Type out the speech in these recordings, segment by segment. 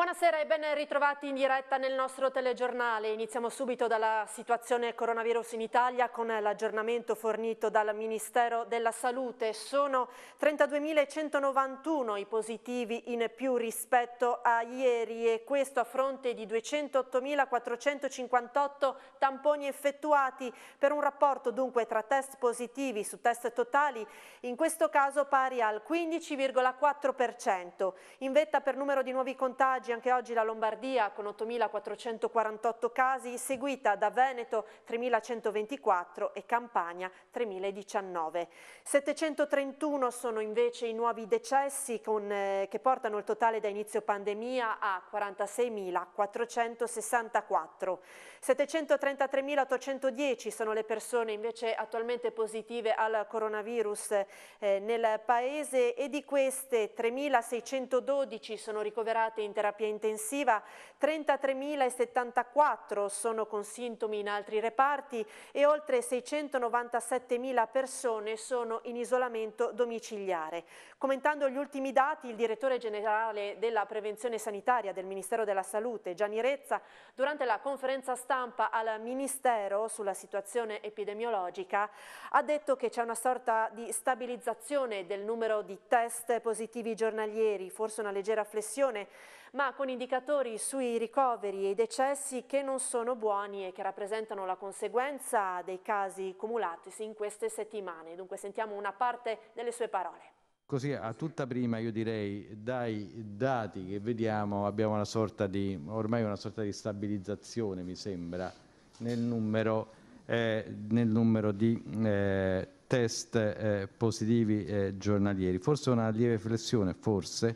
Buonasera e ben ritrovati in diretta nel nostro telegiornale. Iniziamo subito dalla situazione coronavirus in Italia con l'aggiornamento fornito dal Ministero della Salute. Sono 32.191 i positivi in più rispetto a ieri e questo a fronte di 208.458 tamponi effettuati per un rapporto dunque tra test positivi su test totali, in questo caso pari al 15,4%. In vetta per numero di nuovi contagi contagi anche oggi la Lombardia con 8.448 casi, seguita da Veneto 3.124 e Campania 3.019. 731 sono invece i nuovi decessi con, eh, che portano il totale da inizio pandemia a 46.464. 733.810 sono le persone invece attualmente positive al coronavirus eh, nel paese e di queste 3.612 sono ricoverate in terapia intensiva, 33.074 sono con sintomi in altri reparti e oltre 697.000 persone sono in isolamento domiciliare. Commentando gli ultimi dati, il direttore generale della prevenzione sanitaria del Ministero della Salute, Gianni Rezza, durante la conferenza stampa stampa al Ministero sulla situazione epidemiologica ha detto che c'è una sorta di stabilizzazione del numero di test positivi giornalieri, forse una leggera flessione, ma con indicatori sui ricoveri e i decessi che non sono buoni e che rappresentano la conseguenza dei casi cumulatisi in queste settimane. Dunque sentiamo una parte delle sue parole. Così a tutta prima io direi dai dati che vediamo abbiamo una sorta di, ormai una sorta di stabilizzazione mi sembra nel numero, eh, nel numero di eh, test eh, positivi eh, giornalieri. Forse una lieve flessione, forse,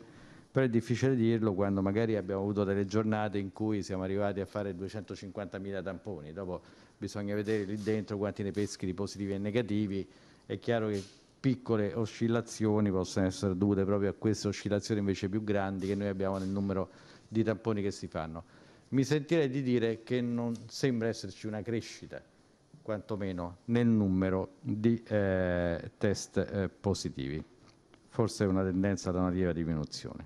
però è difficile dirlo quando magari abbiamo avuto delle giornate in cui siamo arrivati a fare 250.000 tamponi, dopo bisogna vedere lì dentro quanti ne peschi di positivi e negativi, è chiaro che piccole oscillazioni possono essere dovute proprio a queste oscillazioni invece più grandi che noi abbiamo nel numero di tamponi che si fanno. Mi sentirei di dire che non sembra esserci una crescita, quantomeno nel numero di eh, test eh, positivi. Forse è una tendenza ad una lieve diminuzione.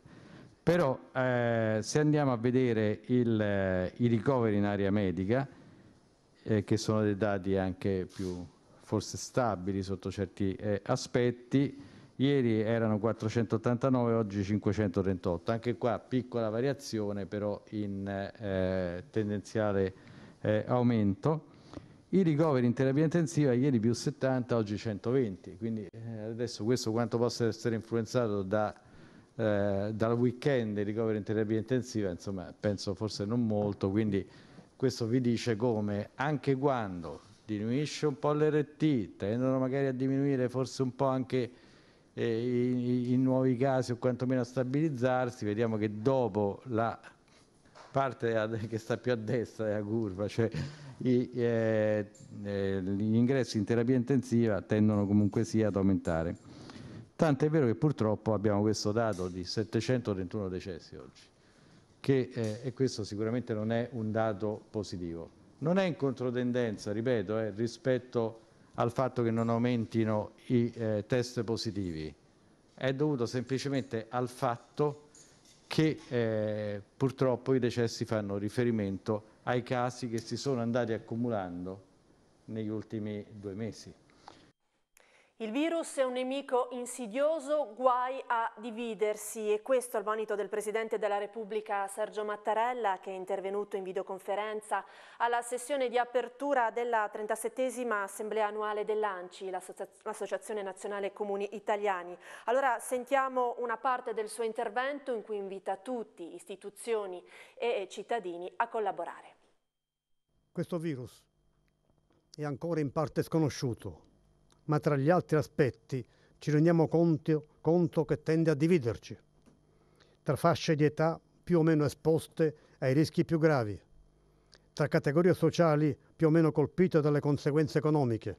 Però eh, se andiamo a vedere il, eh, i ricoveri in area medica, eh, che sono dei dati anche più forse stabili sotto certi eh, aspetti, ieri erano 489, oggi 538. Anche qua piccola variazione però in eh, tendenziale eh, aumento. I ricoveri in terapia intensiva ieri più 70, oggi 120, quindi eh, adesso questo quanto possa essere influenzato da, eh, dal weekend i ricoveri in terapia intensiva, insomma penso forse non molto, quindi questo vi dice come anche quando diminuisce un po' l'RT, tendono magari a diminuire forse un po' anche eh, i, i, nuovi casi o quantomeno a stabilizzarsi, vediamo che dopo la parte che sta più a destra della curva, cioè i, eh, eh, gli ingressi in terapia intensiva tendono comunque sia ad aumentare. Tant'è vero che purtroppo abbiamo questo dato di 731 decessi oggi, che, eh, e questo sicuramente non è un dato positivo non è in controtendenza, ripeto, eh, rispetto al fatto che non aumentino i eh, test positivi, è dovuto semplicemente al fatto che eh, purtroppo i decessi fanno riferimento ai casi che si sono andati accumulando negli ultimi due mesi. Il virus è un nemico insidioso, guai a dividersi e questo è il monito del Presidente della Repubblica Sergio Mattarella che è intervenuto in videoconferenza alla sessione di apertura della 37 Assemblea Annuale dell'ANCI, l'Associazione Nazionale Comuni Italiani. Allora sentiamo una parte del suo intervento in cui invita tutti, istituzioni e cittadini a collaborare. Questo virus è ancora in parte sconosciuto ma tra gli altri aspetti ci rendiamo conto, conto che tende a dividerci tra fasce di età più o meno esposte ai rischi più gravi, tra categorie sociali più o meno colpite dalle conseguenze economiche,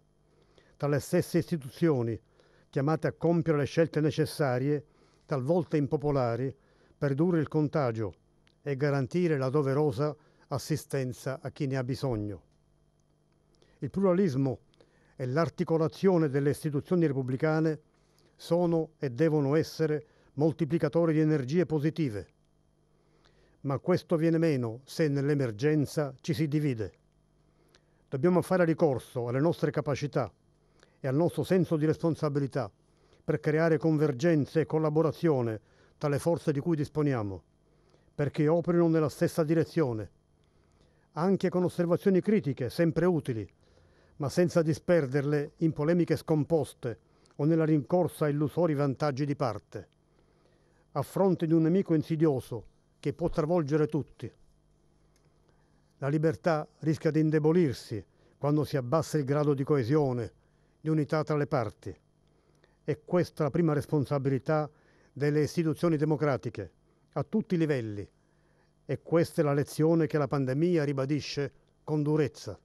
tra le stesse istituzioni chiamate a compiere le scelte necessarie, talvolta impopolari, per ridurre il contagio e garantire la doverosa assistenza a chi ne ha bisogno. Il pluralismo e l'articolazione delle istituzioni repubblicane sono e devono essere moltiplicatori di energie positive. Ma questo viene meno se nell'emergenza ci si divide. Dobbiamo fare ricorso alle nostre capacità e al nostro senso di responsabilità per creare convergenze e collaborazione tra le forze di cui disponiamo, perché operino nella stessa direzione, anche con osservazioni critiche sempre utili ma senza disperderle in polemiche scomposte o nella rincorsa a illusori vantaggi di parte, a fronte di un nemico insidioso che può travolgere tutti. La libertà rischia di indebolirsi quando si abbassa il grado di coesione, di unità tra le parti. E questa è la prima responsabilità delle istituzioni democratiche, a tutti i livelli. E questa è la lezione che la pandemia ribadisce con durezza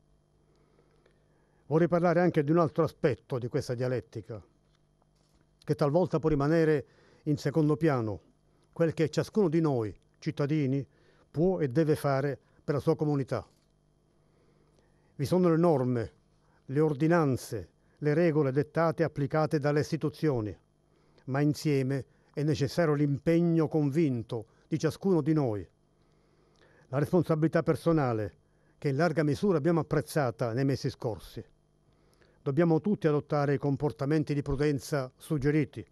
vorrei parlare anche di un altro aspetto di questa dialettica, che talvolta può rimanere in secondo piano, quel che ciascuno di noi, cittadini, può e deve fare per la sua comunità. Vi sono le norme, le ordinanze, le regole dettate e applicate dalle istituzioni, ma insieme è necessario l'impegno convinto di ciascuno di noi. La responsabilità personale, che in larga misura abbiamo apprezzata nei mesi scorsi dobbiamo tutti adottare i comportamenti di prudenza suggeriti.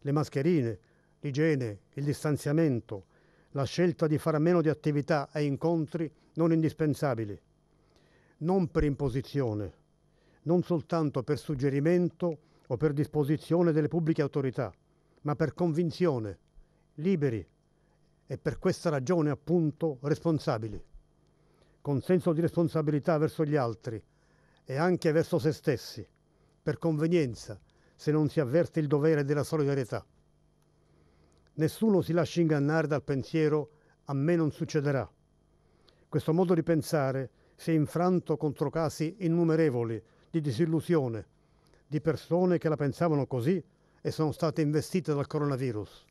Le mascherine, l'igiene, il distanziamento, la scelta di far meno di attività e incontri non indispensabili. Non per imposizione, non soltanto per suggerimento o per disposizione delle pubbliche autorità, ma per convinzione, liberi e per questa ragione appunto responsabili. Con senso di responsabilità verso gli altri, e anche verso se stessi, per convenienza, se non si avverte il dovere della solidarietà. Nessuno si lascia ingannare dal pensiero a me non succederà. Questo modo di pensare si è infranto contro casi innumerevoli di disillusione di persone che la pensavano così e sono state investite dal coronavirus.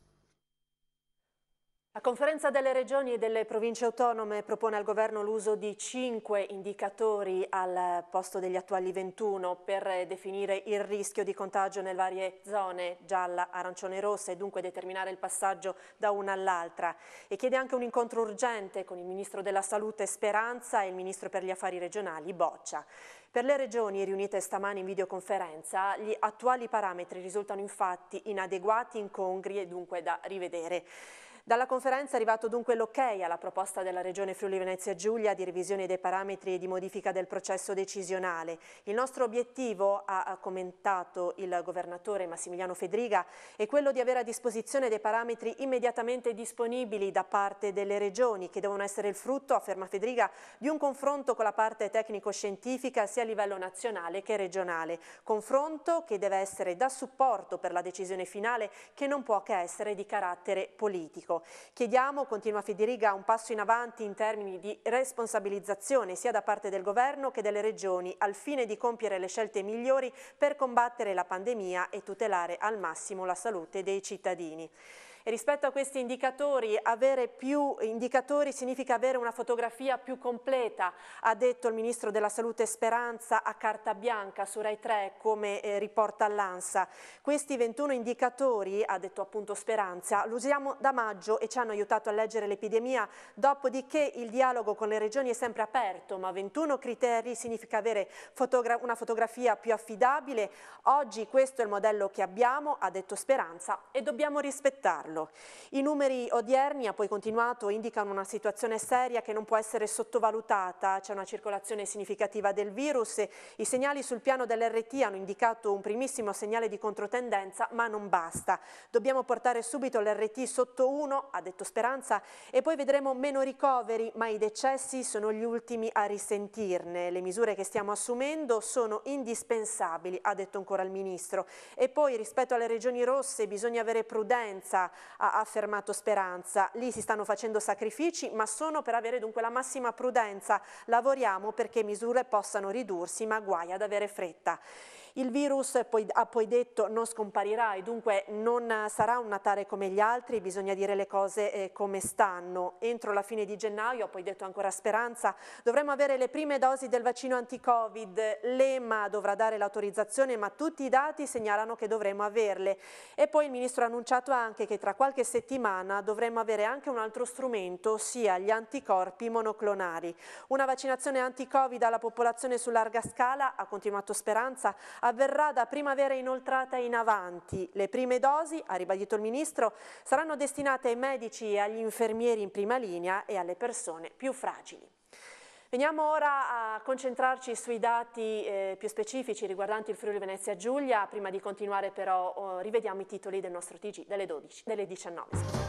La conferenza delle regioni e delle province autonome propone al governo l'uso di 5 indicatori al posto degli attuali 21 per definire il rischio di contagio nelle varie zone gialla, arancione e rossa e dunque determinare il passaggio da una all'altra e chiede anche un incontro urgente con il ministro della salute Speranza e il ministro per gli affari regionali Boccia. Per le regioni riunite stamani in videoconferenza, gli attuali parametri risultano infatti inadeguati, incongri e dunque da rivedere. Dalla conferenza è arrivato dunque l'ok ok alla proposta della Regione Friuli Venezia Giulia di revisione dei parametri e di modifica del processo decisionale. Il nostro obiettivo, ha commentato il governatore Massimiliano Fedriga, è quello di avere a disposizione dei parametri immediatamente disponibili da parte delle regioni che devono essere il frutto, afferma Fedriga, di un confronto con la parte tecnico-scientifica sia a livello nazionale che regionale. Confronto che deve essere da supporto per la decisione finale che non può che essere di carattere politico pubblico. Chiediamo, continua Federica, un passo in avanti in termini di responsabilizzazione sia da parte del governo che delle regioni al fine di compiere le scelte migliori per combattere la pandemia e tutelare al massimo la salute dei cittadini. E rispetto a questi indicatori, avere più indicatori significa avere una fotografia più completa, ha detto il Ministro della Salute Speranza a Carta Bianca su Rai 3, come eh, riporta l'ANSA. Questi 21 indicatori, ha detto appunto Speranza, li usiamo da maggio e ci hanno aiutato a leggere l'epidemia, dopodiché il dialogo con le regioni è sempre aperto, ma 21 criteri significa avere fotogra una fotografia più affidabile. Oggi questo è il modello che abbiamo, ha detto Speranza, e dobbiamo rispettarlo farlo. I numeri odierni, ha poi continuato, indicano una situazione seria che non può essere sottovalutata, c'è una circolazione significativa del virus i segnali sul piano dell'RT hanno indicato un primissimo segnale di controtendenza, ma non basta. Dobbiamo portare subito l'RT sotto 1, ha detto Speranza, e poi vedremo meno ricoveri, ma i decessi sono gli ultimi a risentirne. Le misure che stiamo assumendo sono indispensabili, ha detto ancora il Ministro. E poi rispetto alle regioni rosse bisogna avere prudenza, ha affermato Speranza. Lì si stanno facendo sacrifici, ma sono per avere dunque la massima prudenza. Lavoriamo perché misure possano ridursi, ma guai ad avere fretta. Il virus poi, ha poi detto non scomparirà e dunque non sarà un Natale come gli altri, bisogna dire le cose eh, come stanno. Entro la fine di gennaio, ha poi detto ancora Speranza, dovremo avere le prime dosi del vaccino anti-Covid, l'EMA dovrà dare l'autorizzazione ma tutti i dati segnalano che dovremo averle. E poi il Ministro ha annunciato anche che tra qualche settimana dovremo avere anche un altro strumento, ossia gli anticorpi monoclonari. Una vaccinazione anti-Covid alla popolazione su larga scala, ha continuato Speranza, avverrà da primavera inoltrata in avanti. Le prime dosi, ha ribadito il Ministro, saranno destinate ai medici e agli infermieri in prima linea e alle persone più fragili. Veniamo ora a concentrarci sui dati eh, più specifici riguardanti il Friuli Venezia Giulia. Prima di continuare però oh, rivediamo i titoli del nostro TG delle, 12, delle 19.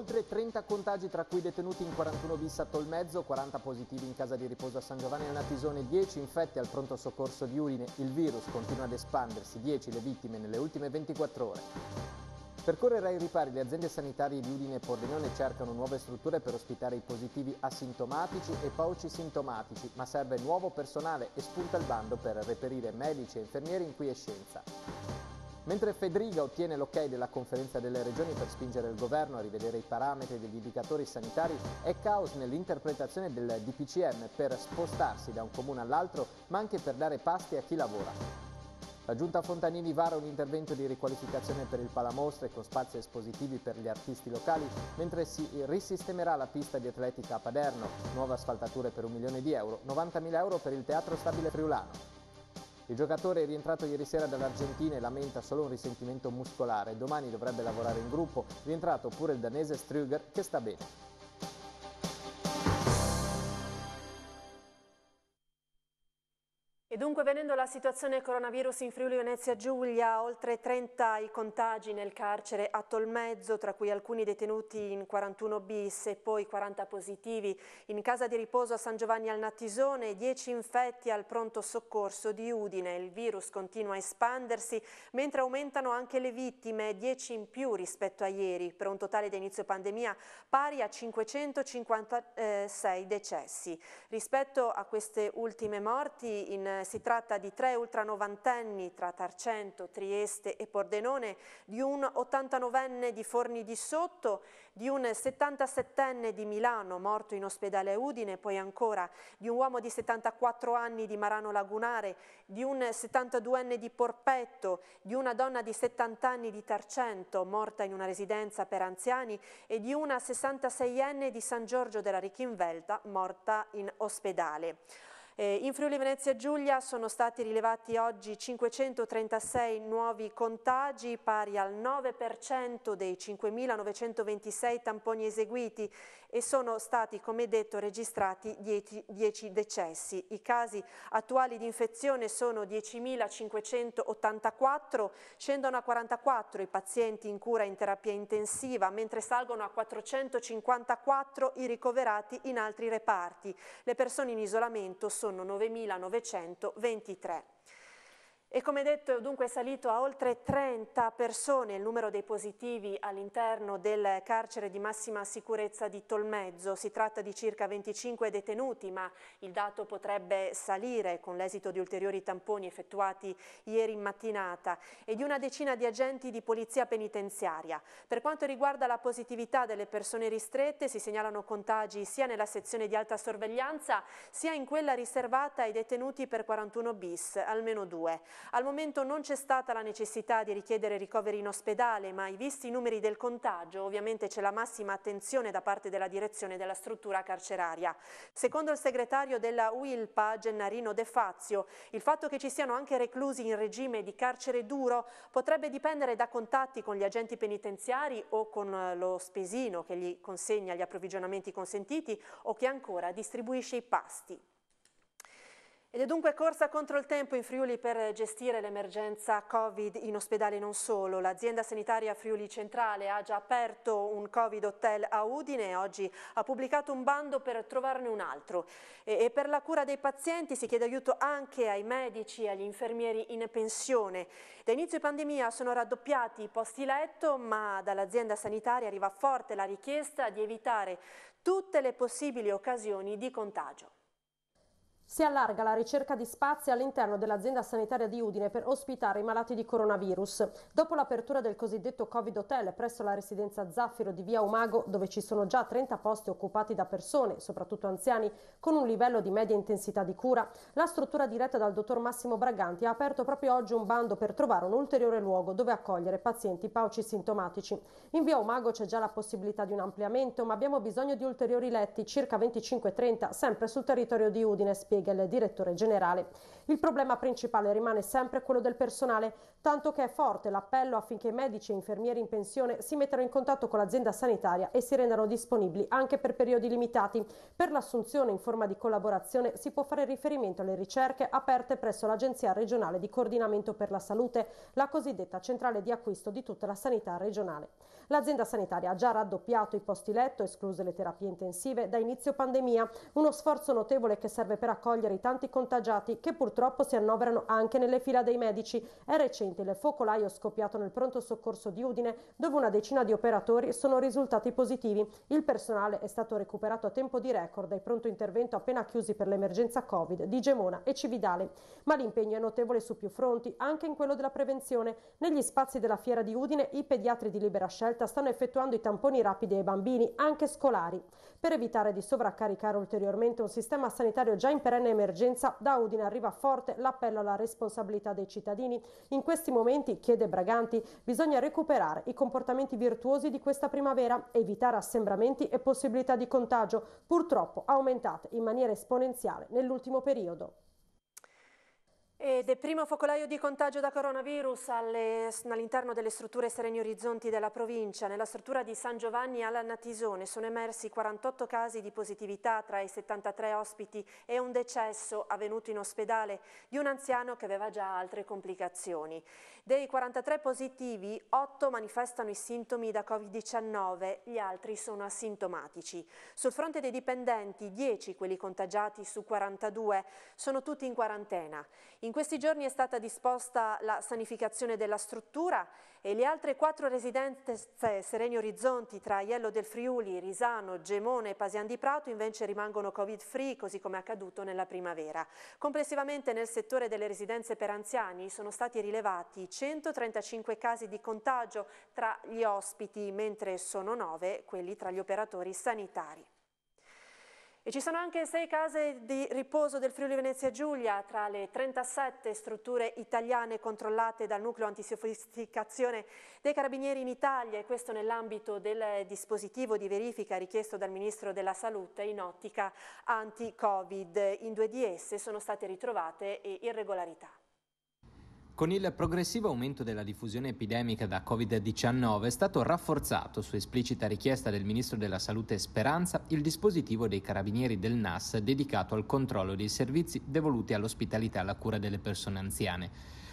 Oltre 30 contagi tra cui detenuti in 41 bis a Tolmezzo, 40 positivi in casa di riposo a San Giovanni nella Tisone, 10 infetti al pronto soccorso di Udine. Il virus continua ad espandersi, 10 le vittime nelle ultime 24 ore. Per correre ai ripari le aziende sanitarie di Udine e Pordenone cercano nuove strutture per ospitare i positivi asintomatici e pauci sintomatici, ma serve nuovo personale e spunta il bando per reperire medici e infermieri in quiescenza. Mentre Fedriga ottiene l'ok della conferenza delle regioni per spingere il governo a rivedere i parametri degli indicatori sanitari, è caos nell'interpretazione del DPCM per spostarsi da un comune all'altro, ma anche per dare pasti a chi lavora. La Giunta Fontanini vara un intervento di riqualificazione per il Palamostre con spazi espositivi per gli artisti locali, mentre si risistemerà la pista di atletica a Paderno, nuove asfaltature per un milione di euro, 90.000 euro per il Teatro Stabile Friulano. Il giocatore è rientrato ieri sera dall'Argentina e lamenta solo un risentimento muscolare. Domani dovrebbe lavorare in gruppo, rientrato pure il danese Strüger che sta bene. Dunque, venendo alla situazione coronavirus in Friuli Venezia Giulia, oltre 30 i contagi nel carcere a Tolmezzo, tra cui alcuni detenuti in 41 bis e poi 40 positivi in casa di riposo a San Giovanni al Natisone, 10 infetti al pronto soccorso di Udine. Il virus continua a espandersi, mentre aumentano anche le vittime, 10 in più rispetto a ieri, per un totale di inizio pandemia pari a 556 decessi. Rispetto a queste ultime morti, in eh, settimana si tratta di tre ultranovantenni tra Tarcento, Trieste e Pordenone, di un 89enne di Forni di Sotto, di un 77enne di Milano morto in ospedale Udine, poi ancora di un uomo di 74 anni di Marano Lagunare, di un 72enne di Porpetto, di una donna di 70 anni di Tarcento morta in una residenza per anziani e di una 66enne di San Giorgio della Richinvelta morta in ospedale. Eh, in Friuli Venezia Giulia sono stati rilevati oggi 536 nuovi contagi, pari al 9% dei 5.926 tamponi eseguiti e sono stati, come detto, registrati 10, 10 decessi. I casi attuali di infezione sono 10.584, scendono a 44 i pazienti in cura in terapia intensiva, mentre salgono a 454 i ricoverati in altri reparti. Le persone in isolamento sono sono 9.923. E come detto dunque è salito a oltre 30 persone il numero dei positivi all'interno del carcere di massima sicurezza di Tolmezzo. Si tratta di circa 25 detenuti ma il dato potrebbe salire con l'esito di ulteriori tamponi effettuati ieri in mattinata e di una decina di agenti di polizia penitenziaria. Per quanto riguarda la positività delle persone ristrette si segnalano contagi sia nella sezione di alta sorveglianza sia in quella riservata ai detenuti per 41 bis, almeno due. Al momento non c'è stata la necessità di richiedere ricoveri in ospedale, ma i visti i numeri del contagio, ovviamente c'è la massima attenzione da parte della direzione della struttura carceraria. Secondo il segretario della UILPA, Gennarino De Fazio, il fatto che ci siano anche reclusi in regime di carcere duro potrebbe dipendere da contatti con gli agenti penitenziari o con eh, lo spesino che gli consegna gli approvvigionamenti consentiti o che ancora distribuisce i pasti. Ed è dunque corsa contro il tempo in Friuli per gestire l'emergenza Covid in ospedale non solo. L'azienda sanitaria Friuli Centrale ha già aperto un Covid hotel a Udine e oggi ha pubblicato un bando per trovarne un altro. E, e per la cura dei pazienti si chiede aiuto anche ai medici e agli infermieri in pensione. Da inizio pandemia sono raddoppiati i posti letto, ma dall'azienda sanitaria arriva forte la richiesta di evitare tutte le possibili occasioni di contagio. Si allarga la ricerca di spazi all'interno dell'azienda sanitaria di Udine per ospitare i malati di coronavirus. Dopo l'apertura del cosiddetto Covid Hotel presso la residenza Zaffiro di Via Umago, dove ci sono già 30 posti occupati da persone, soprattutto anziani, con un livello di media intensità di cura, la struttura diretta dal dottor Massimo Braganti ha aperto proprio oggi un bando per trovare un ulteriore luogo dove accogliere pazienti pauci sintomatici. In Via Umago c'è già la possibilità di un ampliamento, ma abbiamo bisogno di ulteriori letti, circa 25-30, sempre sul territorio di Udine, spiega spiega il direttore generale il problema principale rimane sempre quello del personale, tanto che è forte l'appello affinché medici e infermieri in pensione si mettano in contatto con l'azienda sanitaria e si rendano disponibili anche per periodi limitati. Per l'assunzione in forma di collaborazione si può fare riferimento alle ricerche aperte presso l'Agenzia regionale di coordinamento per la salute, la cosiddetta centrale di acquisto di tutta la sanità regionale. L'azienda sanitaria ha già raddoppiato i posti letto, escluse le terapie intensive, da inizio pandemia, uno sforzo notevole che serve per accogliere i tanti contagiati che purtroppo purtroppo si annoverano anche nelle fila dei medici. È recente il focolaio scoppiato nel pronto soccorso di Udine, dove una decina di operatori sono risultati positivi. Il personale è stato recuperato a tempo di record dai pronto intervento appena chiusi per l'emergenza Covid di Gemona e Cividale. Ma l'impegno è notevole su più fronti, anche in quello della prevenzione. Negli spazi della fiera di Udine i pediatri di libera scelta stanno effettuando i tamponi rapidi ai bambini, anche scolari. Per evitare di sovraccaricare ulteriormente un sistema sanitario già in perenne emergenza, da Udine arriva forte l'appello alla responsabilità dei cittadini. In questi momenti, chiede Braganti, bisogna recuperare i comportamenti virtuosi di questa primavera, evitare assembramenti e possibilità di contagio, purtroppo aumentate in maniera esponenziale nell'ultimo periodo. Ed è primo focolaio di contagio da coronavirus all'interno delle strutture Sereni Orizzonti della provincia. Nella struttura di San Giovanni alla Natisone sono emersi 48 casi di positività tra i 73 ospiti e un decesso avvenuto in ospedale di un anziano che aveva già altre complicazioni. Dei 43 positivi, 8 manifestano i sintomi da Covid-19, gli altri sono asintomatici. Sul fronte dei dipendenti, 10 quelli contagiati su 42 sono tutti in quarantena. In questi giorni è stata disposta la sanificazione della struttura e le altre quattro residenze Sereni Orizzonti tra Iello del Friuli, Risano, Gemone e Pasian di Prato invece rimangono covid free così come accaduto nella primavera. Complessivamente nel settore delle residenze per anziani sono stati rilevati 135 casi di contagio tra gli ospiti mentre sono 9 quelli tra gli operatori sanitari. E ci sono anche sei case di riposo del Friuli Venezia Giulia tra le 37 strutture italiane controllate dal nucleo antisofisticazione dei carabinieri in Italia e questo nell'ambito del dispositivo di verifica richiesto dal Ministro della Salute in ottica anti-Covid. In due di esse sono state ritrovate irregolarità. Con il progressivo aumento della diffusione epidemica da Covid-19 è stato rafforzato, su esplicita richiesta del Ministro della Salute Speranza, il dispositivo dei carabinieri del NAS dedicato al controllo dei servizi devoluti all'ospitalità e alla cura delle persone anziane.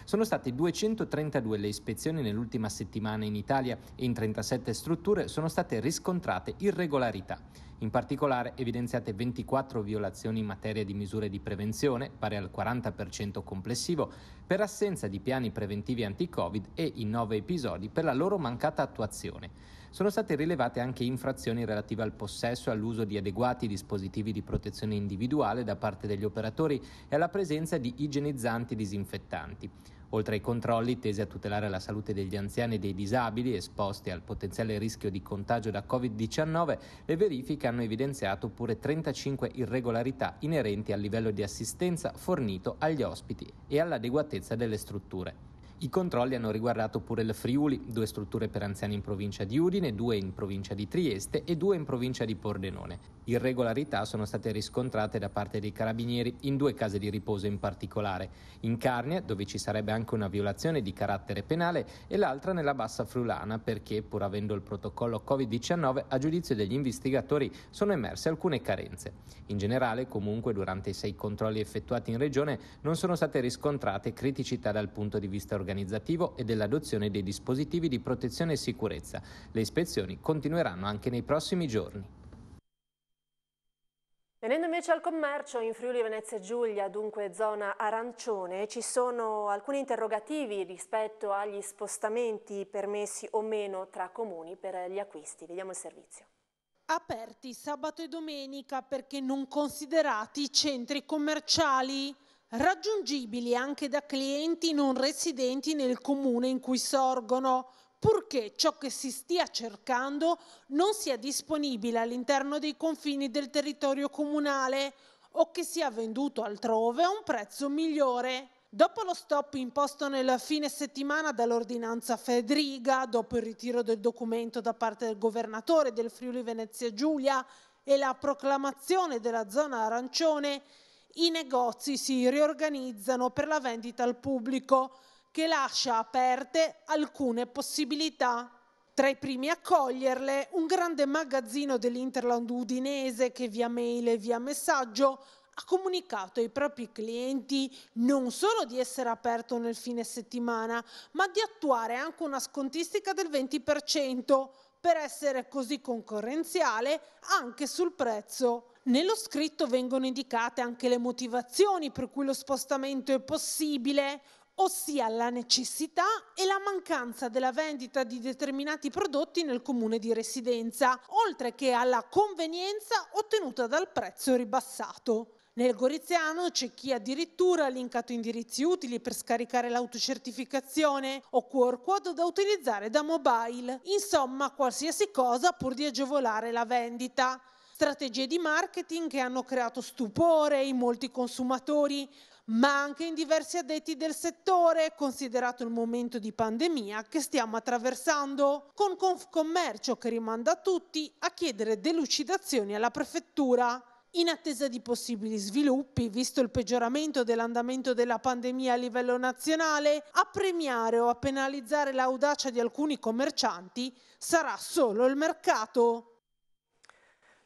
Sono state 232 le ispezioni nell'ultima settimana in Italia e in 37 strutture sono state riscontrate irregolarità. In particolare evidenziate 24 violazioni in materia di misure di prevenzione, pari al 40% complessivo, per assenza di piani preventivi anti-Covid e in 9 episodi per la loro mancata attuazione. Sono state rilevate anche infrazioni relative al possesso e all'uso di adeguati dispositivi di protezione individuale da parte degli operatori e alla presenza di igienizzanti disinfettanti oltre ai controlli tesi a tutelare la salute degli anziani e dei disabili esposti al potenziale rischio di contagio da Covid-19, le verifiche hanno evidenziato pure 35 irregolarità inerenti al livello di assistenza fornito agli ospiti e all'adeguatezza delle strutture. I controlli hanno riguardato pure il Friuli, due strutture per anziani in provincia di Udine, due in provincia di Trieste e due in provincia di Pordenone. Irregolarità sono state riscontrate da parte dei carabinieri in due case di riposo in particolare, in Carnia, dove ci sarebbe anche una violazione di carattere penale, e l'altra nella Bassa Friulana, perché, pur avendo il protocollo Covid-19, a giudizio degli investigatori sono emerse alcune carenze. In generale, comunque, durante i sei controlli effettuati in regione non sono state riscontrate criticità dal punto di vista organizzativo organizzativo e dell'adozione dei dispositivi di protezione e sicurezza. Le ispezioni continueranno anche nei prossimi giorni. Venendo invece al commercio, in Friuli Venezia Giulia, dunque zona arancione, ci sono alcuni interrogativi rispetto agli spostamenti permessi o meno tra comuni per gli acquisti. Vediamo il servizio aperti sabato e domenica perché non considerati centri commerciali raggiungibili anche da clienti non residenti nel comune in cui sorgono, purché ciò che si stia cercando non sia disponibile all'interno dei confini del territorio comunale o che sia venduto altrove a un prezzo migliore. Dopo lo stop imposto nel fine settimana dall'ordinanza Fedriga, dopo il ritiro del documento da parte del governatore del Friuli Venezia Giulia e la proclamazione della zona arancione, i negozi si riorganizzano per la vendita al pubblico che lascia aperte alcune possibilità. Tra i primi a coglierle, un grande magazzino dell'Interland udinese che via mail e via messaggio ha comunicato ai propri clienti non solo di essere aperto nel fine settimana, ma di attuare anche una scontistica del 20% per essere così concorrenziale anche sul prezzo. Nello scritto vengono indicate anche le motivazioni per cui lo spostamento è possibile, ossia la necessità e la mancanza della vendita di determinati prodotti nel comune di residenza, oltre che alla convenienza ottenuta dal prezzo ribassato. Nel Goriziano c'è chi addirittura ha linkato indirizzi utili per scaricare l'autocertificazione o QR code da utilizzare da mobile. Insomma, qualsiasi cosa pur di agevolare la vendita. Strategie di marketing che hanno creato stupore in molti consumatori, ma anche in diversi addetti del settore, considerato il momento di pandemia che stiamo attraversando, con Confcommercio che rimanda tutti a chiedere delucidazioni alla prefettura. In attesa di possibili sviluppi, visto il peggioramento dell'andamento della pandemia a livello nazionale, a premiare o a penalizzare l'audacia di alcuni commercianti sarà solo il mercato.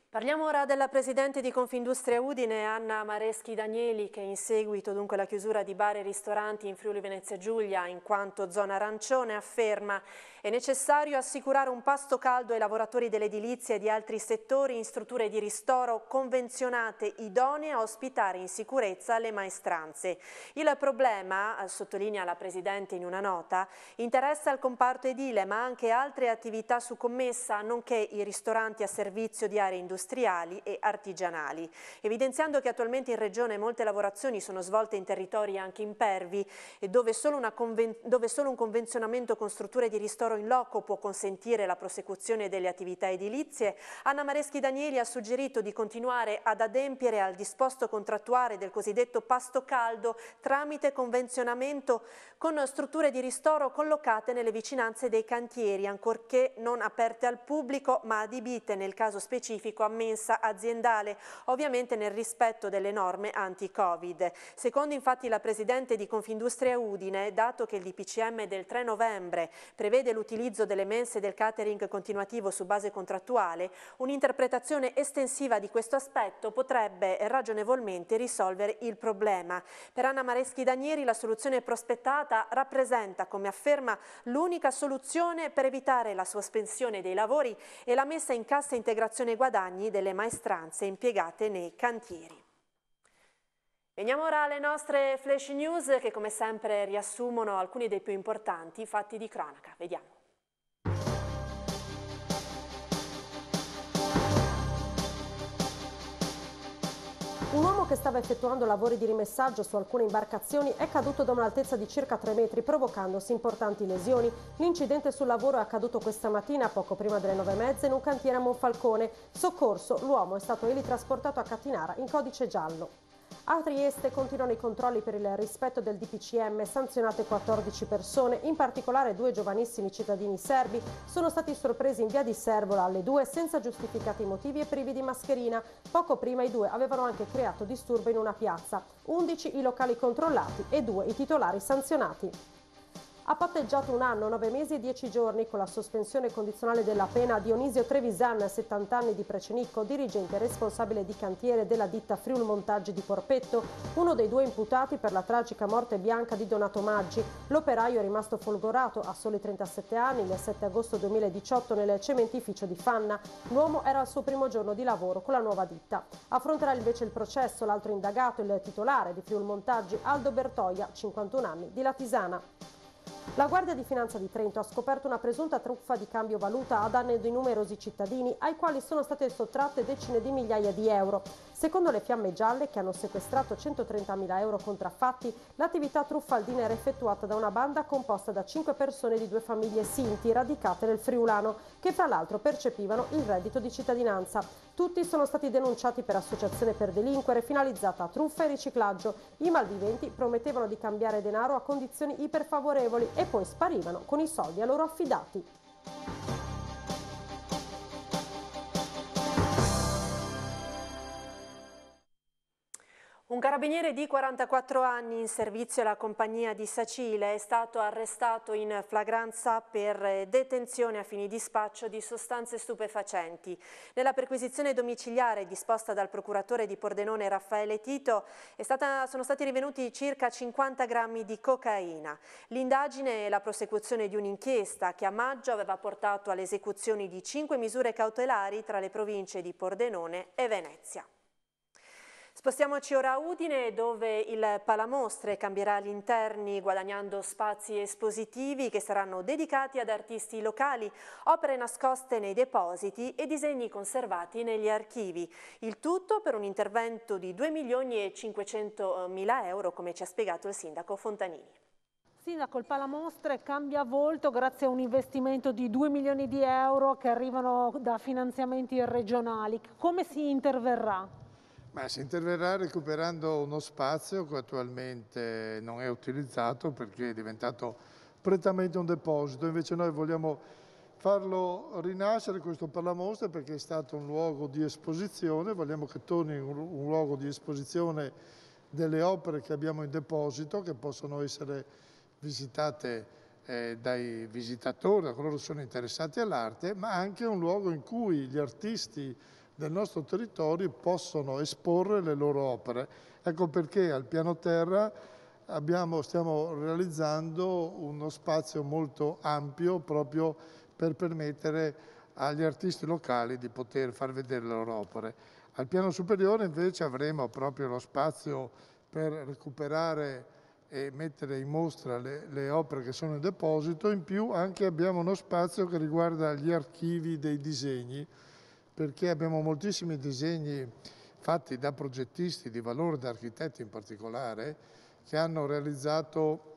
Parliamo ora della Presidente di Confindustria Udine, Anna Mareschi Danieli, che in seguito dunque alla chiusura di bar e ristoranti in Friuli Venezia Giulia, in quanto zona arancione, afferma è necessario assicurare un pasto caldo ai lavoratori dell'edilizia e di altri settori in strutture di ristoro convenzionate idonee a ospitare in sicurezza le maestranze. Il problema, eh, sottolinea la Presidente in una nota, interessa il comparto edile ma anche altre attività su commessa nonché i ristoranti a servizio di aree industriali e artigianali. Evidenziando che attualmente in Regione molte lavorazioni sono svolte in territori anche impervi dove solo, dove solo un convenzionamento con strutture di ristoro ristoro in loco può consentire la prosecuzione delle attività edilizie, Anna Mareschi Danieli ha suggerito di continuare ad adempiere al disposto contrattuale del cosiddetto pasto caldo tramite convenzionamento con strutture di ristoro collocate nelle vicinanze dei cantieri, ancorché non aperte al pubblico ma adibite nel caso specifico a mensa aziendale, ovviamente nel rispetto delle norme anti-Covid. Secondo infatti la Presidente di Confindustria Udine, dato che il DPCM del 3 novembre prevede l'utilizzo l'utilizzo delle mense del catering continuativo su base contrattuale, un'interpretazione estensiva di questo aspetto potrebbe ragionevolmente risolvere il problema. Per Anna Mareschi Danieri la soluzione prospettata rappresenta, come afferma, l'unica soluzione per evitare la sospensione dei lavori e la messa in cassa integrazione guadagni delle maestranze impiegate nei cantieri. Veniamo ora alle nostre flash news che come sempre riassumono alcuni dei più importanti fatti di cronaca. Vediamo. Un uomo che stava effettuando lavori di rimessaggio su alcune imbarcazioni è caduto da un'altezza di circa 3 metri provocandosi importanti lesioni. L'incidente sul lavoro è accaduto questa mattina poco prima delle e mezza in un cantiere a Monfalcone. Soccorso, l'uomo è stato elitrasportato a Catinara in codice giallo. A Trieste continuano i controlli per il rispetto del DPCM, sanzionate 14 persone, in particolare due giovanissimi cittadini serbi sono stati sorpresi in via di Servola alle 2 senza giustificati motivi e privi di mascherina. Poco prima i due avevano anche creato disturbo in una piazza, 11 i locali controllati e 2 i titolari sanzionati ha patteggiato un anno, nove mesi e dieci giorni con la sospensione condizionale della pena Dionisio Trevisan, 70 anni di Precenicco, dirigente responsabile di cantiere della ditta Friul Montaggi di Porpetto, uno dei due imputati per la tragica morte bianca di Donato Maggi. L'operaio è rimasto folgorato a soli 37 anni il 7 agosto 2018 nel cementificio di Fanna. L'uomo era al suo primo giorno di lavoro con la nuova ditta. Affronterà invece il processo l'altro indagato, il titolare di Friul Montaggi, Aldo Bertoia, 51 anni, di Latisana. La Guardia di Finanza di Trento ha scoperto una presunta truffa di cambio valuta a danno di numerosi cittadini ai quali sono state sottratte decine di migliaia di euro. Secondo le fiamme gialle che hanno sequestrato 130.000 euro contraffatti, l'attività truffaldina era effettuata da una banda composta da 5 persone di due famiglie sinti radicate nel Friulano che fra l'altro percepivano il reddito di cittadinanza. Tutti sono stati denunciati per associazione per delinquere finalizzata a truffa e riciclaggio. I malviventi promettevano di cambiare denaro a condizioni iperfavorevoli e poi sparivano con i soldi a loro affidati. Un carabiniere di 44 anni in servizio alla compagnia di Sacile è stato arrestato in flagranza per detenzione a fini di spaccio di sostanze stupefacenti. Nella perquisizione domiciliare disposta dal procuratore di Pordenone Raffaele Tito stata, sono stati rinvenuti circa 50 grammi di cocaina. L'indagine è la prosecuzione di un'inchiesta che a maggio aveva portato all'esecuzione di 5 misure cautelari tra le province di Pordenone e Venezia. Spostiamoci ora a Udine dove il Palamostre cambierà gli interni guadagnando spazi espositivi che saranno dedicati ad artisti locali, opere nascoste nei depositi e disegni conservati negli archivi. Il tutto per un intervento di 2 milioni e 500 eh, mila euro come ci ha spiegato il sindaco Fontanini. Sindaco, il Palamostre cambia volto grazie a un investimento di 2 milioni di euro che arrivano da finanziamenti regionali. Come si interverrà? Ma si interverrà recuperando uno spazio che attualmente non è utilizzato perché è diventato prettamente un deposito, invece noi vogliamo farlo rinascere questo Palamostra perché è stato un luogo di esposizione, vogliamo che torni un luogo di esposizione delle opere che abbiamo in deposito che possono essere visitate eh, dai visitatori, da coloro che sono interessati all'arte, ma anche un luogo in cui gli artisti, del nostro territorio possono esporre le loro opere. Ecco perché al piano terra abbiamo, stiamo realizzando uno spazio molto ampio proprio per permettere agli artisti locali di poter far vedere le loro opere. Al piano superiore invece avremo proprio lo spazio per recuperare e mettere in mostra le, le, opere che sono in deposito, in più anche abbiamo uno spazio che riguarda gli archivi dei disegni, perché abbiamo moltissimi disegni fatti da progettisti di valore, da architetti in particolare, che hanno realizzato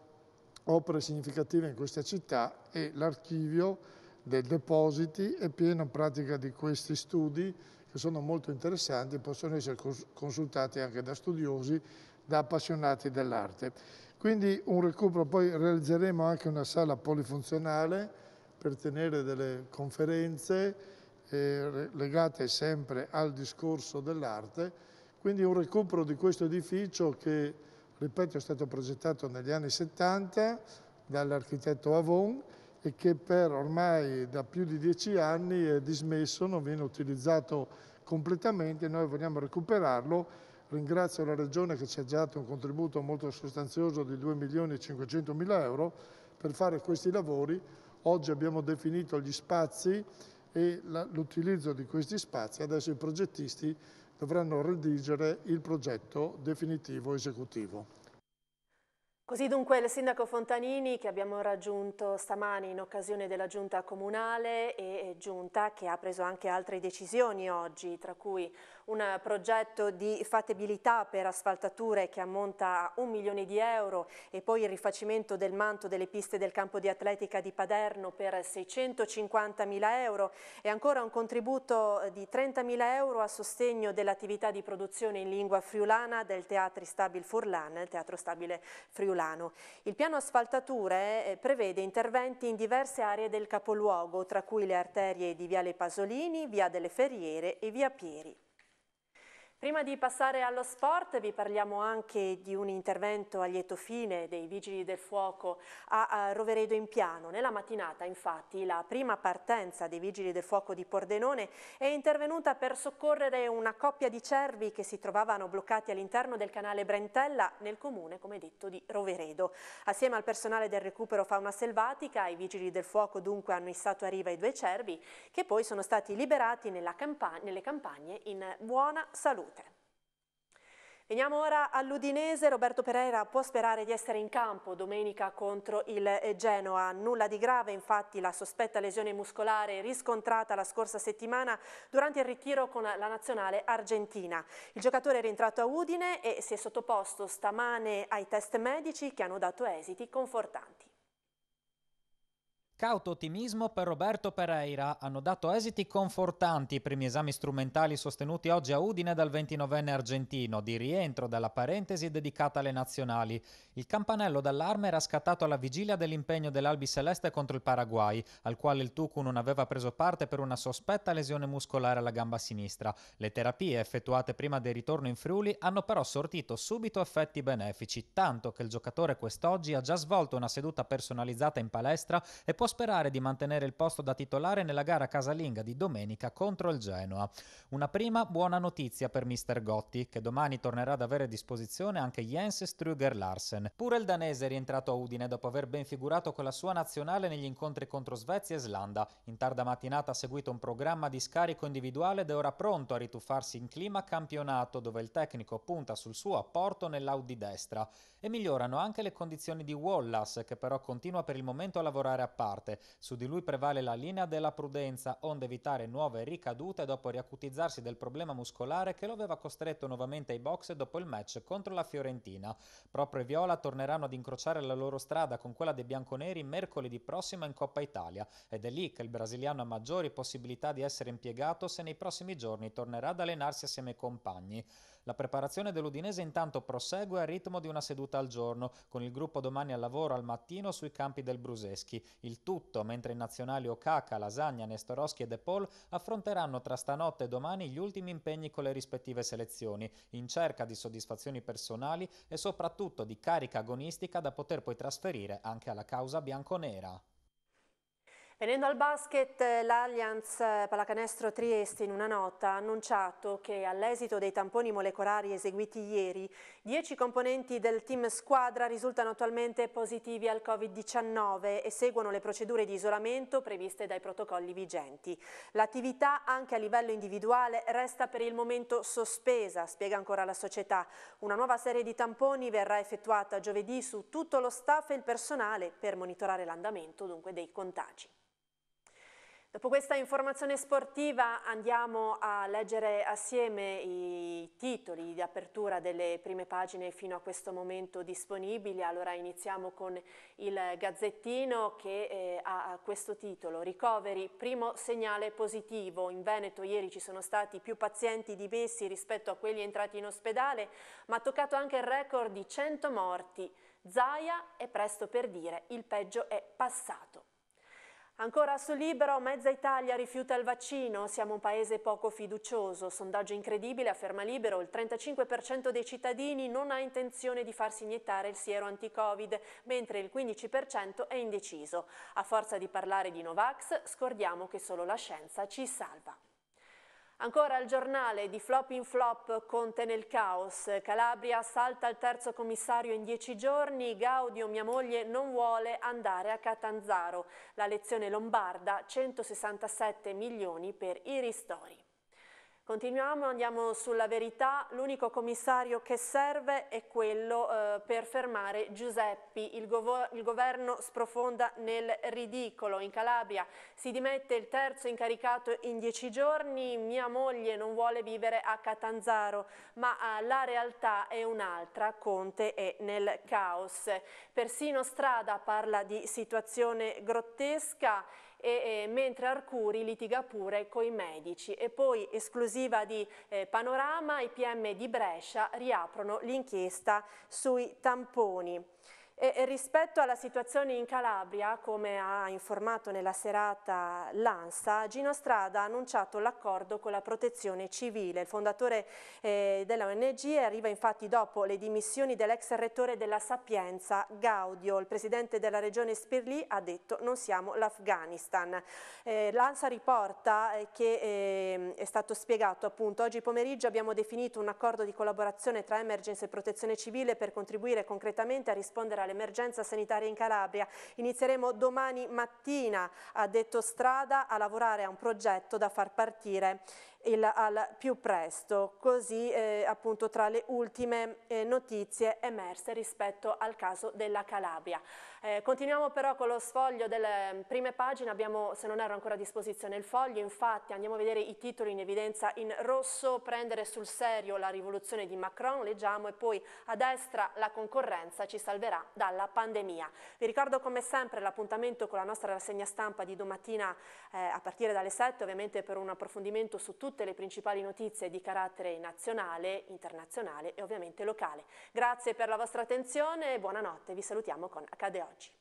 opere significative in questa città e l'archivio dei depositi è pieno in pratica di questi studi che sono molto interessanti e possono essere consultati anche da studiosi, da appassionati dell'arte. Quindi un recupero, poi realizzeremo anche una sala polifunzionale per tenere delle conferenze, eh, legate sempre al discorso dell'arte, quindi un recupero di questo edificio che, ripeto, è stato progettato negli anni 70 dall'architetto Avon e che per ormai da più di dieci anni è dismesso, non viene utilizzato completamente, noi vogliamo recuperarlo. Ringrazio la Regione che ci ha dato un contributo molto sostanzioso di 2 milioni e 500 mila euro per fare questi lavori. Oggi abbiamo definito gli spazi e l'utilizzo di questi spazi. Adesso i progettisti dovranno redigere il progetto definitivo esecutivo. Così dunque il sindaco Fontanini che abbiamo raggiunto stamani in occasione della giunta comunale e giunta che ha preso anche altre decisioni oggi, tra cui un progetto di fattibilità per asfaltature che ammonta a un milione di euro e poi il rifacimento del manto delle piste del campo di atletica di Paderno per 650 mila euro e ancora un contributo di 30 mila euro a sostegno dell'attività di produzione in lingua friulana del Teatro Stabile Furlan, il Teatro Stabile Friulana friulano. Il piano asfaltature eh, prevede interventi in diverse aree del capoluogo, tra cui le arterie di Viale Pasolini, Via delle Ferriere e Via Pieri. Prima di passare allo sport vi parliamo anche di un intervento a lieto fine dei Vigili del Fuoco a Roveredo in Piano. Nella mattinata infatti la prima partenza dei Vigili del Fuoco di Pordenone è intervenuta per soccorrere una coppia di cervi che si trovavano bloccati all'interno del canale Brentella nel comune, come detto, di Roveredo. Assieme al personale del recupero fauna selvatica i Vigili del Fuoco dunque hanno issato a riva i due cervi che poi sono stati liberati campag nelle campagne in buona salute. Veniamo ora all'Udinese, Roberto Pereira può sperare di essere in campo domenica contro il eh, Genoa, nulla di grave infatti la sospetta lesione muscolare riscontrata la scorsa settimana durante il ritiro con la nazionale argentina. Il giocatore è rientrato a Udine e si è sottoposto stamane ai test medici che hanno dato esiti confortanti. Cauto ottimismo per Roberto Pereira hanno dato esiti confortanti i primi esami strumentali sostenuti oggi a Udine dal 29enne argentino, di rientro dalla parentesi dedicata alle nazionali. Il campanello d'allarme era scattato alla vigilia dell'impegno dell'Albi Celeste contro il Paraguay, al quale il Tucu non aveva preso parte per una sospetta lesione muscolare alla gamba sinistra. Le terapie effettuate prima del ritorno in Friuli hanno però sortito subito effetti benefici, tanto che il giocatore quest'oggi ha già svolto una seduta personalizzata in palestra e può può sperare di mantenere il posto da titolare nella gara casalinga di domenica contro il Genoa. Una prima buona notizia per Mr. Gotti, che domani tornerà ad avere a disposizione anche Jens Struger Larsen. Pure il danese è rientrato a Udine dopo aver ben figurato con la sua nazionale negli incontri contro Svezia e Islanda. In tarda mattinata ha seguito un programma di scarico individuale ed è ora pronto a rituffarsi in clima campionato, dove il tecnico punta sul suo apporto nell'Audi destra. E migliorano anche le condizioni di Wallace, che però continua per il momento a lavorare a parte parte. Su di lui prevale la linea della prudenza, onde evitare nuove ricadute dopo riacutizzarsi del problema muscolare che lo aveva costretto nuovamente ai box dopo il match contro la Fiorentina. Proprio i Viola torneranno ad incrociare la loro strada con quella dei bianconeri mercoledì prossimo in Coppa Italia ed è lì che il brasiliano ha maggiori possibilità di essere impiegato se nei prossimi giorni tornerà ad allenarsi assieme ai compagni. La preparazione dell'Udinese intanto prosegue a ritmo di una seduta al giorno, con il gruppo domani al lavoro al mattino sui campi del Bruseschi. Il tutto mentre i nazionali Okaka, Lasagna, Nestoroschi e De Paul affronteranno tra stanotte e domani gli ultimi impegni con le rispettive selezioni, in cerca di soddisfazioni personali e soprattutto di carica agonistica da poter poi trasferire anche alla causa bianconera. Venendo al basket, l'Allianz eh, Pallacanestro Trieste in una nota ha annunciato che all'esito dei tamponi molecolari eseguiti ieri, dieci componenti del team squadra risultano attualmente positivi al Covid-19 e seguono le procedure di isolamento previste dai protocolli vigenti. L'attività anche a livello individuale resta per il momento sospesa, spiega ancora la società. Una nuova serie di tamponi verrà effettuata giovedì su tutto lo staff e il personale per monitorare l'andamento dei contagi. Dopo questa informazione sportiva andiamo a leggere assieme i titoli di apertura delle prime pagine fino a questo momento disponibili. Allora iniziamo con il Gazzettino che eh, ha questo titolo Ricoveri, primo segnale positivo. In Veneto ieri ci sono stati più pazienti dimessi rispetto a quelli entrati in ospedale, ma ha toccato anche il record di 100 morti. Zaia è presto per dire il peggio è passato. Ancora su libero, mezza Italia rifiuta il vaccino, siamo un paese poco fiducioso. Sondaggio incredibile, afferma Libero, il 35% dei cittadini non ha intenzione di farsi iniettare il siero anti-Covid, mentre il 15% è indeciso. A forza di parlare di Novax, scordiamo che solo la scienza ci salva. Ancora il giornale di flop in flop Conte nel caos. Calabria salta il terzo commissario in dieci giorni. Gaudio, mia moglie, non vuole andare a Catanzaro. La lezione lombarda, 167 milioni per i ristori. Continuiamo, andiamo sulla verità. L'unico commissario che serve è quello eh, per fermare Giuseppi. Il, gover il, governo sprofonda nel ridicolo. In Calabria si dimette il terzo incaricato in dieci giorni. Mia moglie non vuole vivere a Catanzaro, ma eh, la realtà è un'altra. Conte è nel caos. Persino Strada parla di situazione grottesca e, e, mentre Arcuri litiga pure coi medici. E poi esclusiva di eh, Panorama, i PM di Brescia riaprono l'inchiesta sui tamponi. E, rispetto alla situazione in Calabria, come ha informato nella serata l'ANSA, Gino Strada ha annunciato l'accordo con la protezione civile. Il fondatore eh, dell'ONG arriva infatti dopo le dimissioni dell'ex rettore della Sapienza, Gaudio. Il presidente della regione Spirli ha detto non siamo l'Afghanistan. Eh, L'ANSA riporta eh, che ehm, è stato spiegato appunto oggi pomeriggio abbiamo definito un accordo di collaborazione tra Emergence e protezione civile per contribuire concretamente a rispondere Calabria, l'emergenza sanitaria in Calabria. Inizieremo domani mattina, ha detto Strada, a lavorare a un progetto da far partire il, al più presto. Così eh, appunto tra le ultime eh, notizie emerse rispetto al caso della Calabria. Eh, continuiamo però con lo sfoglio delle mm, prime pagine, abbiamo se non erro ancora a disposizione il foglio, infatti andiamo a vedere i titoli in evidenza in rosso, prendere sul serio la rivoluzione di Macron, leggiamo, e poi a destra la concorrenza ci salverà dalla pandemia. Vi ricordo come sempre l'appuntamento con la nostra rassegna stampa di domattina eh, a partire dalle 7, ovviamente per un approfondimento su tutte le principali notizie di carattere nazionale, internazionale e ovviamente locale. Grazie per la vostra attenzione e buonanotte, vi salutiamo con Accade Oggi piace.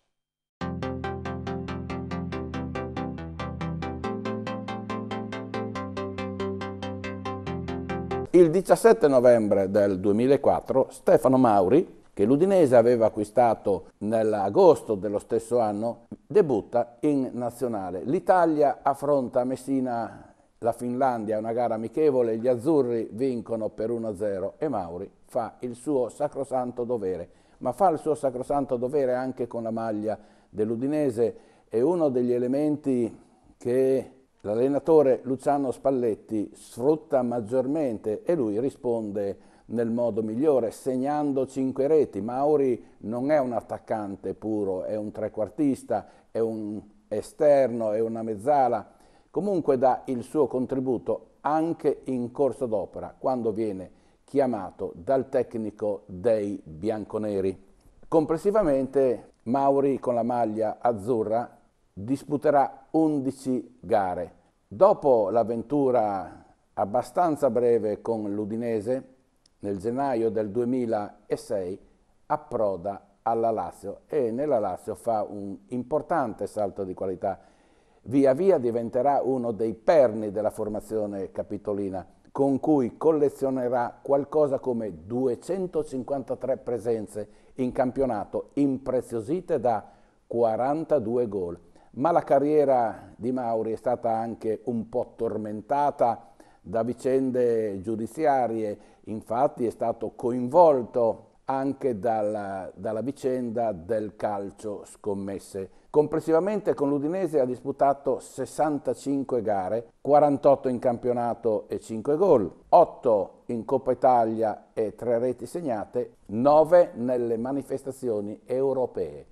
Il 17 novembre del 2004 Stefano Mauri, che l'Udinese aveva acquistato nell'agosto dello stesso anno, debutta in nazionale. L'Italia affronta Messina la Finlandia, una gara amichevole, gli azzurri vincono per 1-0 e Mauri fa il suo sacrosanto dovere ma fa il suo sacrosanto dovere anche con la maglia dell'Udinese e uno degli elementi che l'allenatore Luciano Spalletti sfrutta maggiormente e lui risponde nel modo migliore, segnando cinque reti. Mauri non è un attaccante puro, è un trequartista, è un esterno, è una mezzala. Comunque dà il suo contributo anche in corso d'opera, quando viene chiamato dal tecnico dei bianconeri. Complessivamente Mauri con la maglia azzurra disputerà 11 gare. Dopo l'avventura abbastanza breve con l'Udinese, nel gennaio del 2006 approda alla Lazio e nella Lazio fa un importante salto di qualità. Via via diventerà uno dei perni della formazione capitolina con cui collezionerà qualcosa come 253 presenze in campionato, impreziosite da 42 gol. Ma la carriera di Mauri è stata anche un po' tormentata da vicende giudiziarie, infatti è stato coinvolto anche dalla, dalla, vicenda del calcio scommesse. Complessivamente con l'Udinese ha disputato 65 gare, 48 in campionato e 5 gol, 8 in Coppa Italia e 3 reti segnate, 9 nelle manifestazioni europee.